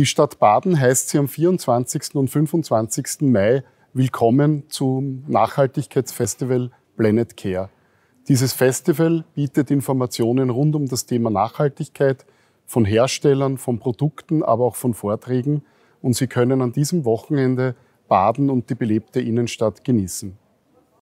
Die Stadt Baden heißt Sie am 24. und 25. Mai willkommen zum Nachhaltigkeitsfestival Planet Care. Dieses Festival bietet Informationen rund um das Thema Nachhaltigkeit von Herstellern, von Produkten, aber auch von Vorträgen. Und Sie können an diesem Wochenende Baden und die belebte Innenstadt genießen.